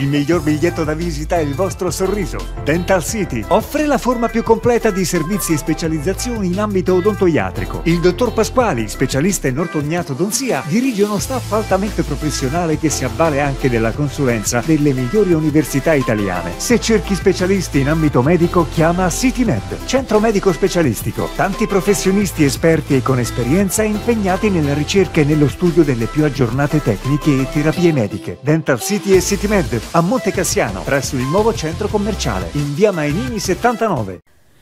Il miglior biglietto da visita è il vostro sorriso. Dental City offre la forma più completa di servizi e specializzazioni in ambito odontoiatrico. Il dottor Pasquali, specialista in ortognato-donzia, dirige uno staff altamente professionale che si avvale anche della consulenza delle migliori università italiane. Se cerchi specialisti in ambito medico, chiama CityMed, centro medico specialistico. Tanti professionisti esperti e con esperienza impegnati nella ricerca e nello studio delle più aggiornate tecniche e terapie mediche. Dental City e CityMed a Monte Cassiano, presso il nuovo centro commerciale, in via Mainini 79.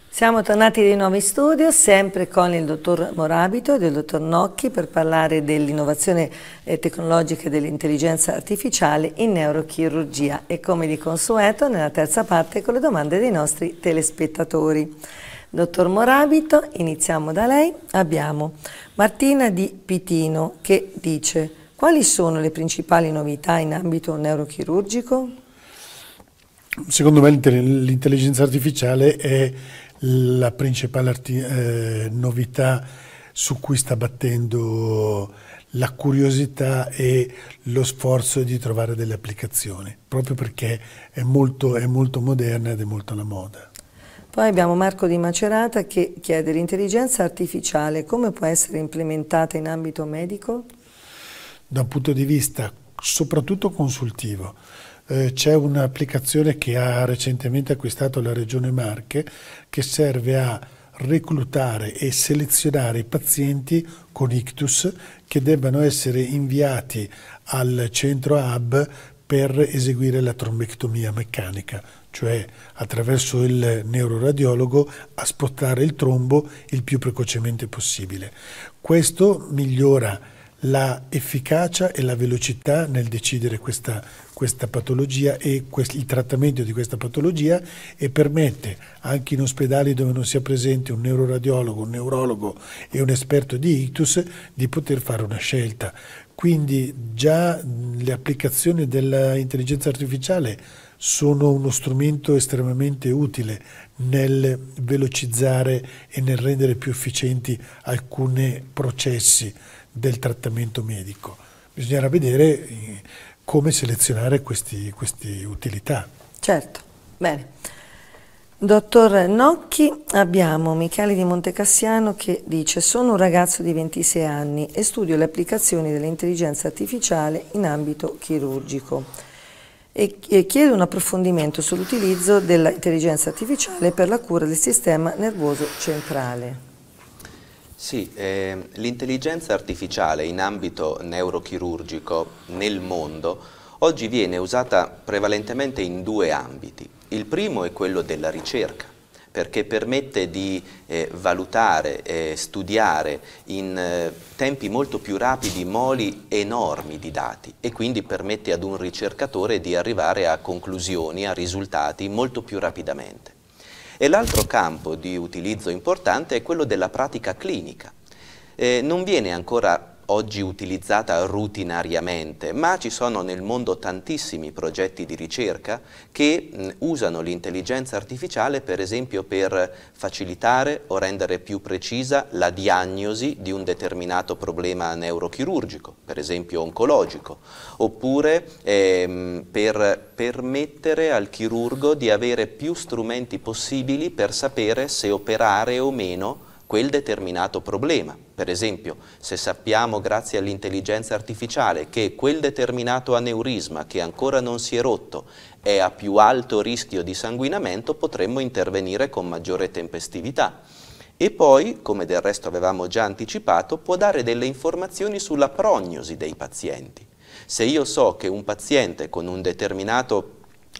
Siamo tornati di nuovo in studio, sempre con il dottor Morabito e il dottor Nocchi per parlare dell'innovazione eh, tecnologica e dell'intelligenza artificiale in neurochirurgia e come di consueto nella terza parte con le domande dei nostri telespettatori. Dottor Morabito, iniziamo da lei. Abbiamo Martina di Pitino che dice quali sono le principali novità in ambito neurochirurgico? Secondo me l'intelligenza artificiale è la principale eh, novità su cui sta battendo la curiosità e lo sforzo di trovare delle applicazioni, proprio perché è molto, è molto moderna ed è molto alla moda. Poi abbiamo Marco di Macerata che chiede l'intelligenza artificiale come può essere implementata in ambito medico? da un punto di vista soprattutto consultivo. Eh, c'è un'applicazione che ha recentemente acquistato la Regione Marche che serve a reclutare e selezionare i pazienti con ictus che debbano essere inviati al centro hub per eseguire la trombectomia meccanica, cioè attraverso il neuroradiologo a spottare il trombo il più precocemente possibile. Questo migliora la efficacia e la velocità nel decidere questa, questa patologia e quest il trattamento di questa patologia e permette anche in ospedali dove non sia presente un neuroradiologo, un neurologo e un esperto di ictus di poter fare una scelta. Quindi già le applicazioni dell'intelligenza artificiale sono uno strumento estremamente utile nel velocizzare e nel rendere più efficienti alcuni processi del trattamento medico. Bisognerà vedere eh, come selezionare queste utilità. Certo, bene. Dottor Nocchi, abbiamo Michele di Montecassiano che dice sono un ragazzo di 26 anni e studio le applicazioni dell'intelligenza artificiale in ambito chirurgico e chiedo un approfondimento sull'utilizzo dell'intelligenza artificiale per la cura del sistema nervoso centrale. Sì, eh, l'intelligenza artificiale in ambito neurochirurgico nel mondo oggi viene usata prevalentemente in due ambiti. Il primo è quello della ricerca perché permette di eh, valutare, eh, studiare in eh, tempi molto più rapidi moli enormi di dati e quindi permette ad un ricercatore di arrivare a conclusioni, a risultati molto più rapidamente. E l'altro campo di utilizzo importante è quello della pratica clinica. Eh, non viene ancora oggi utilizzata rutinariamente, ma ci sono nel mondo tantissimi progetti di ricerca che mh, usano l'intelligenza artificiale per esempio per facilitare o rendere più precisa la diagnosi di un determinato problema neurochirurgico, per esempio oncologico, oppure ehm, per permettere al chirurgo di avere più strumenti possibili per sapere se operare o meno quel determinato problema. Per esempio, se sappiamo grazie all'intelligenza artificiale che quel determinato aneurisma che ancora non si è rotto è a più alto rischio di sanguinamento, potremmo intervenire con maggiore tempestività. E poi, come del resto avevamo già anticipato, può dare delle informazioni sulla prognosi dei pazienti. Se io so che un paziente con un determinato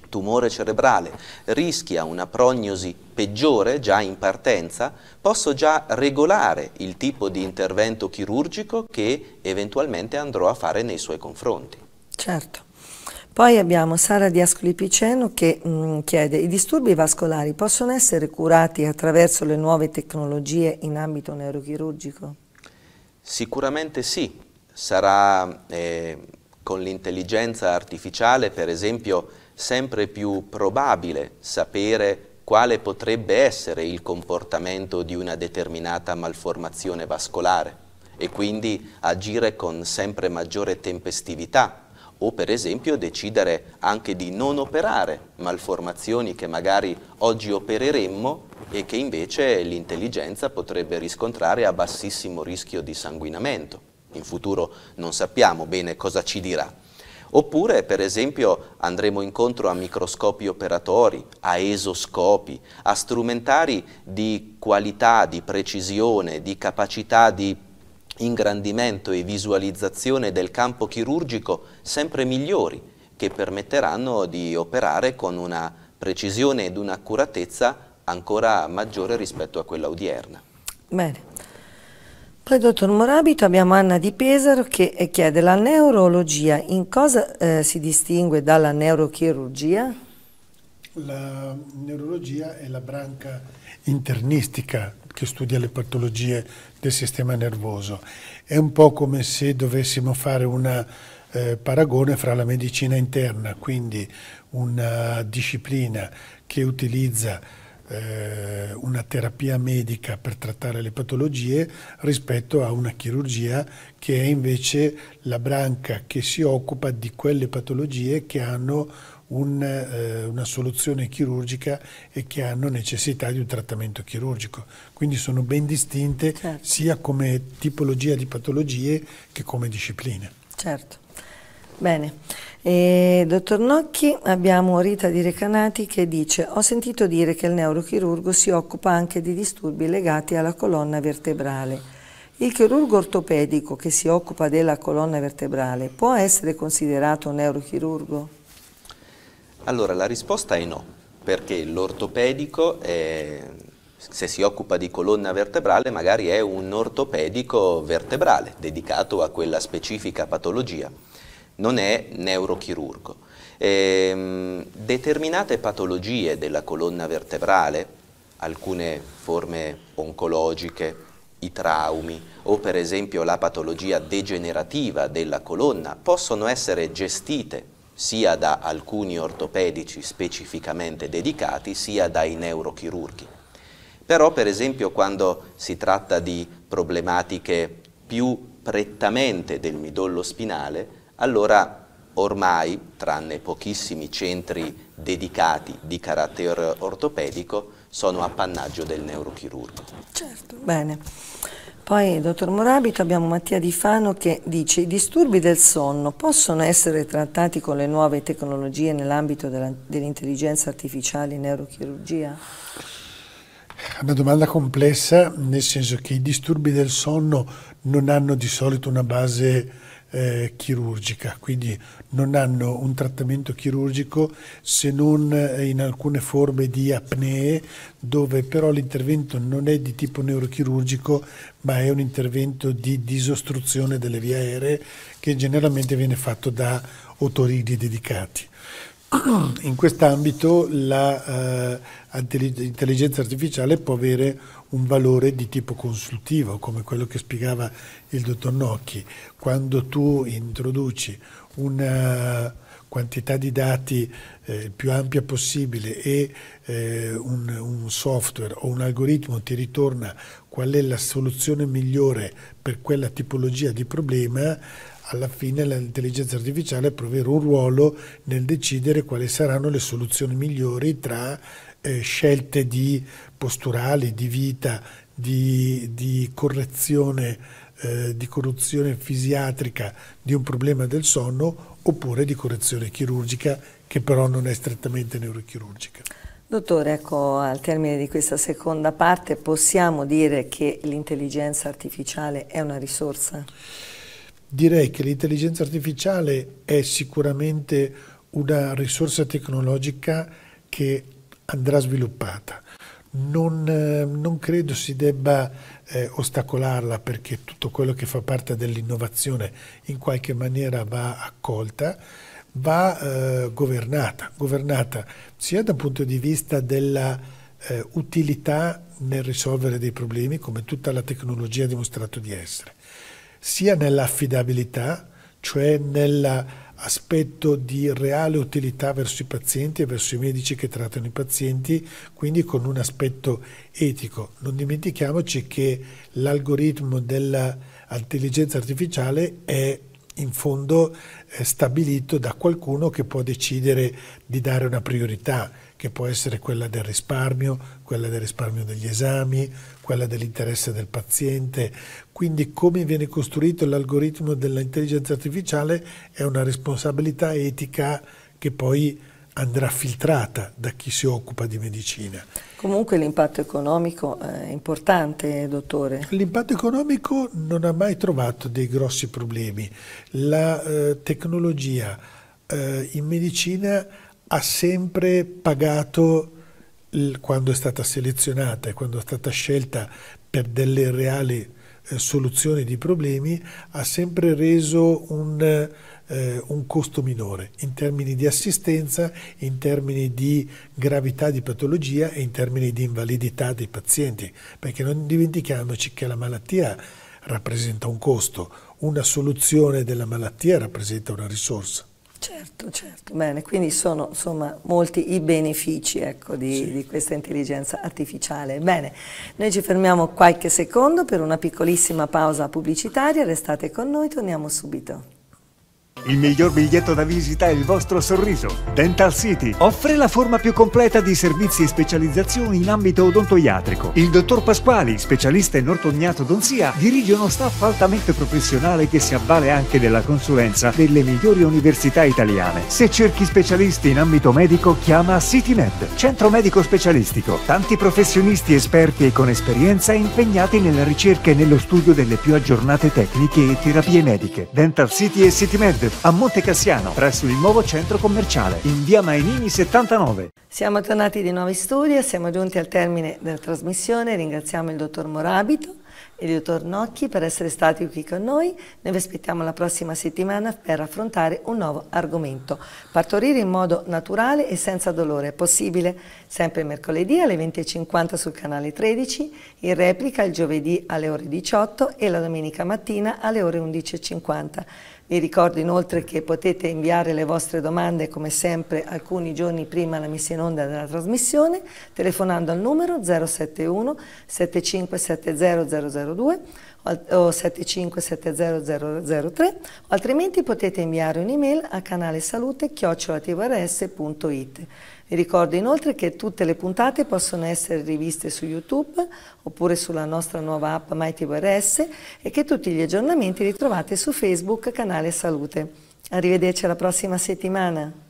tumore cerebrale, rischia una prognosi peggiore già in partenza, posso già regolare il tipo di intervento chirurgico che eventualmente andrò a fare nei suoi confronti. Certo. Poi abbiamo Sara di Ascoli Piceno che mh, mm, chiede i disturbi vascolari possono essere curati attraverso le nuove tecnologie in ambito neurochirurgico? Sicuramente sì, sarà eh, con l'intelligenza artificiale per esempio sempre più probabile sapere quale potrebbe essere il comportamento di una determinata malformazione vascolare e quindi agire con sempre maggiore tempestività o per esempio decidere anche di non operare malformazioni che magari oggi opereremmo e che invece l'intelligenza potrebbe riscontrare a bassissimo rischio di sanguinamento. In futuro non sappiamo bene cosa ci dirà Oppure, per esempio, andremo incontro a microscopi operatori, a esoscopi, a strumentari di qualità, di precisione, di capacità di ingrandimento e visualizzazione del campo chirurgico sempre migliori, che permetteranno di operare con una precisione ed un'accuratezza ancora maggiore rispetto a quella odierna. Bene. Poi, dottor Morabito, abbiamo Anna Di Pesaro che eh, chiede la neurologia in cosa eh, si distingue dalla neurochirurgia? La neurologia è la branca internistica che studia le patologie del sistema nervoso. È un po' come se dovessimo fare un eh, paragone fra la medicina interna, quindi una disciplina che utilizza eh, una terapia medica per trattare le patologie rispetto a una chirurgia che è invece la branca che si occupa di quelle patologie che hanno un, eh, una soluzione chirurgica e che hanno necessità di un trattamento chirurgico. Quindi sono ben distinte certo. sia come tipologia di patologie che come discipline. Certo. Bene, e, eh, dottor Nocchi, abbiamo Rita di Recanati che dice ho sentito dire che il neurochirurgo si occupa anche di disturbi legati alla colonna vertebrale. Il chirurgo ortopedico che si occupa della colonna vertebrale può essere considerato un neurochirurgo? Allora, la risposta è no, perché l'ortopedico se si occupa di colonna vertebrale magari è un ortopedico vertebrale dedicato a quella specifica patologia non è neurochirurgo. E, ehm, determinate patologie della colonna vertebrale, alcune forme oncologiche, i traumi o per esempio la patologia degenerativa della colonna possono essere gestite sia da alcuni ortopedici specificamente dedicati sia dai neurochirurghi. Però per esempio quando si tratta di problematiche più prettamente del midollo spinale allora ormai, tranne pochissimi centri dedicati di carattere ortopedico, sono appannaggio del neurochirurgo. Certo, bene. Poi, dottor Morabito, abbiamo Mattia Di Fano che dice i disturbi del sonno possono essere trattati con le nuove tecnologie nell'ambito dell'intelligenza dell artificiale in neurochirurgia? È una domanda complessa, nel senso che i disturbi del sonno non hanno di solito una base eh, chirurgica, quindi non hanno un trattamento chirurgico se non eh, in alcune forme di apnee dove però l'intervento non è di tipo neurochirurgico ma è un intervento di disostruzione delle vie aeree che generalmente viene fatto da otoridi dedicati in quest'ambito l'intelligenza eh, artificiale può avere un valore di tipo consultivo, come quello che spiegava il dottor Nocchi. Quando tu introduci una quantità di dati eh, più ampia possibile e eh, un, un software o un algoritmo ti ritorna qual è la soluzione migliore per quella tipologia di problema, alla fine l'intelligenza artificiale può avere un ruolo nel decidere quali saranno le soluzioni migliori tra eh, scelte di posturali, di vita, di, di correzione, eh, di corruzione fisiatrica di un problema del sonno oppure di correzione chirurgica che però non è strettamente neurochirurgica. Dottore, ecco, al termine di questa seconda parte possiamo dire che l'intelligenza artificiale è una risorsa? Direi che l'intelligenza artificiale è sicuramente una risorsa tecnologica che andrà sviluppata. Non, ehm, non credo si debba eh, ostacolarla perché tutto quello che fa parte dell'innovazione in qualche maniera va accolta, va eh, governata, governata sia dal punto di vista della eh, utilità nel risolvere dei problemi come tutta la tecnologia ha dimostrato di essere, sia nell'affidabilità, cioè nell'aspetto di reale utilità verso i pazienti e verso i medici che trattano i pazienti, quindi con un aspetto etico. Non dimentichiamoci che l'algoritmo dell'intelligenza artificiale è in fondo eh, stabilito da qualcuno che può decidere di dare una priorità, che può essere quella del risparmio, quella del risparmio degli esami, quella dell'interesse del paziente. Quindi come viene costruito l'algoritmo dell'intelligenza artificiale è una responsabilità etica che poi andrà filtrata da chi si occupa di medicina. Comunque l'impatto economico è importante, dottore. L'impatto economico non ha mai trovato dei grossi problemi. La eh, tecnologia eh, in medicina ha sempre pagato quando è stata selezionata e quando è stata scelta per delle reali eh, soluzioni di problemi, ha sempre reso un eh, un costo minore in termini di assistenza, in termini di gravità di patologia e in termini di invalidità dei pazienti, perché non dimentichiamoci che la malattia rappresenta un costo, una soluzione della malattia rappresenta una risorsa. Certo, certo. Bene, quindi sono insomma, molti i benefici ecco, di, sì. di, questa intelligenza artificiale. Bene, noi ci fermiamo qualche secondo per una piccolissima pausa pubblicitaria, restate con noi, torniamo subito. Il miglior biglietto da visita è il vostro sorriso. Dental City offre la forma più completa di servizi e specializzazioni in ambito odontoiatrico. Il dottor Pasquali, specialista in ortognato-donzia, dirige uno staff altamente professionale che si avvale anche della consulenza delle migliori università italiane. Se cerchi specialisti in ambito medico, chiama CityMed, centro medico specialistico. Tanti professionisti esperti e con esperienza impegnati nella ricerca e nello studio delle più aggiornate tecniche e terapie mediche. Dental City e CityMed a Monte Cassiano, presso il nuovo centro commerciale, in via Mainini 79. Siamo tornati di nuovo in studio, siamo giunti al termine della trasmissione, ringraziamo il dottor Morabito e il dottor Nocchi per essere stati qui con noi. Noi vi aspettiamo la prossima settimana per affrontare un nuovo argomento. Partorire in modo naturale e senza dolore è possibile sempre mercoledì alle 20.50 sul canale 13, in replica il giovedì alle ore 18 e la domenica mattina alle ore 11.50. Vi ricordo inoltre che potete inviare le vostre domande come sempre alcuni giorni prima la messa in onda della trasmissione telefonando al numero 071 7570002 o 7570003 o altrimenti potete inviare un'email a canale salute chiocciolatvrs.it. Vi ricordo inoltre che tutte le puntate possono essere riviste su YouTube oppure sulla nostra nuova app MyTVRS e che tutti gli aggiornamenti li trovate su Facebook Canale Salute. Arrivederci alla prossima settimana.